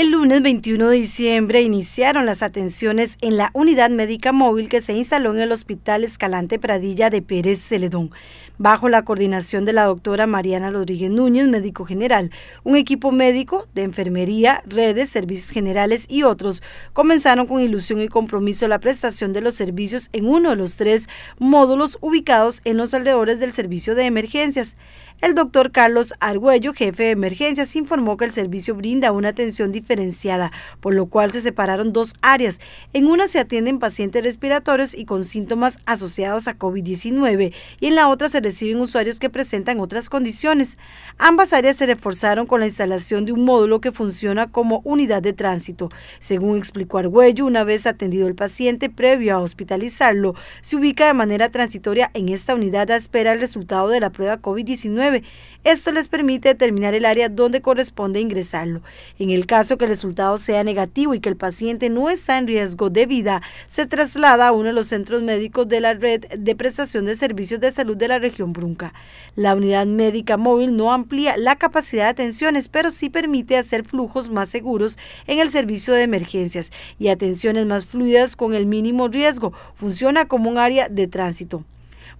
El lunes 21 de diciembre iniciaron las atenciones en la unidad médica móvil que se instaló en el Hospital Escalante Pradilla de Pérez Celedón, bajo la coordinación de la doctora Mariana Rodríguez Núñez, médico general. Un equipo médico de enfermería, redes, servicios generales y otros comenzaron con ilusión y compromiso la prestación de los servicios en uno de los tres módulos ubicados en los alrededores del servicio de emergencias. El doctor Carlos Argüello, jefe de emergencias, informó que el servicio brinda una atención diferente diferenciada, por lo cual se separaron dos áreas. En una se atienden pacientes respiratorios y con síntomas asociados a COVID-19 y en la otra se reciben usuarios que presentan otras condiciones. Ambas áreas se reforzaron con la instalación de un módulo que funciona como unidad de tránsito. Según explicó Argüello, una vez atendido el paciente previo a hospitalizarlo, se ubica de manera transitoria en esta unidad a espera el resultado de la prueba COVID-19. Esto les permite determinar el área donde corresponde ingresarlo. En el caso que el resultado sea negativo y que el paciente no está en riesgo de vida, se traslada a uno de los centros médicos de la red de prestación de servicios de salud de la región Brunca. La unidad médica móvil no amplía la capacidad de atenciones, pero sí permite hacer flujos más seguros en el servicio de emergencias y atenciones más fluidas con el mínimo riesgo. Funciona como un área de tránsito.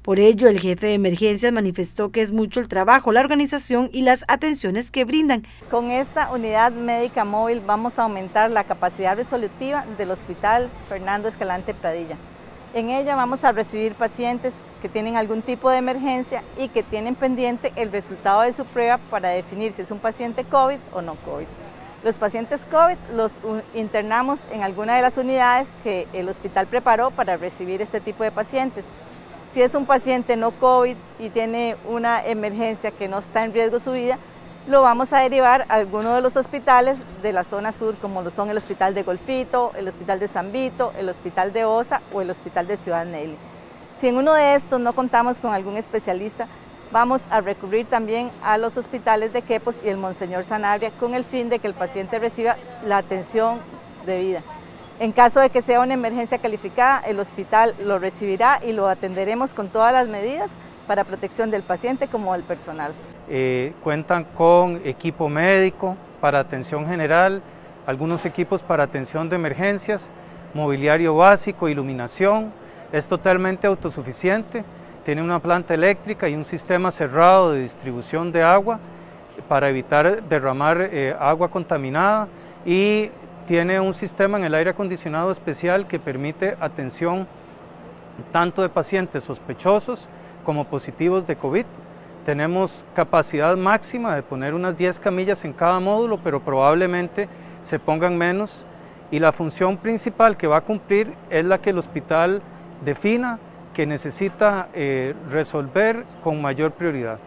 Por ello, el jefe de emergencias manifestó que es mucho el trabajo, la organización y las atenciones que brindan. Con esta unidad médica móvil vamos a aumentar la capacidad resolutiva del Hospital Fernando Escalante Pradilla. En ella vamos a recibir pacientes que tienen algún tipo de emergencia y que tienen pendiente el resultado de su prueba para definir si es un paciente COVID o no COVID. Los pacientes COVID los internamos en alguna de las unidades que el hospital preparó para recibir este tipo de pacientes. Si es un paciente no COVID y tiene una emergencia que no está en riesgo su vida, lo vamos a derivar a alguno de los hospitales de la zona sur, como lo son el Hospital de Golfito, el Hospital de San Vito, el Hospital de Osa o el Hospital de Ciudad Nelly. Si en uno de estos no contamos con algún especialista, vamos a recurrir también a los hospitales de Quepos y el Monseñor Sanabria con el fin de que el paciente reciba la atención debida. En caso de que sea una emergencia calificada, el hospital lo recibirá y lo atenderemos con todas las medidas para protección del paciente como del personal. Eh, cuentan con equipo médico para atención general, algunos equipos para atención de emergencias, mobiliario básico, iluminación, es totalmente autosuficiente, tiene una planta eléctrica y un sistema cerrado de distribución de agua para evitar derramar eh, agua contaminada y tiene un sistema en el aire acondicionado especial que permite atención tanto de pacientes sospechosos como positivos de COVID. Tenemos capacidad máxima de poner unas 10 camillas en cada módulo, pero probablemente se pongan menos. Y la función principal que va a cumplir es la que el hospital defina que necesita eh, resolver con mayor prioridad.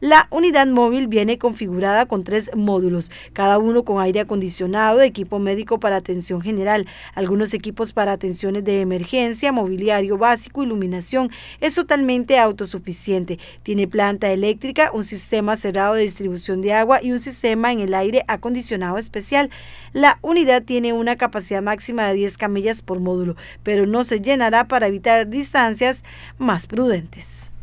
La unidad móvil viene configurada con tres módulos, cada uno con aire acondicionado, equipo médico para atención general, algunos equipos para atenciones de emergencia, mobiliario básico, iluminación. Es totalmente autosuficiente. Tiene planta eléctrica, un sistema cerrado de distribución de agua y un sistema en el aire acondicionado especial. La unidad tiene una capacidad máxima de 10 camillas por módulo, pero no se llenará para evitar distancias más prudentes.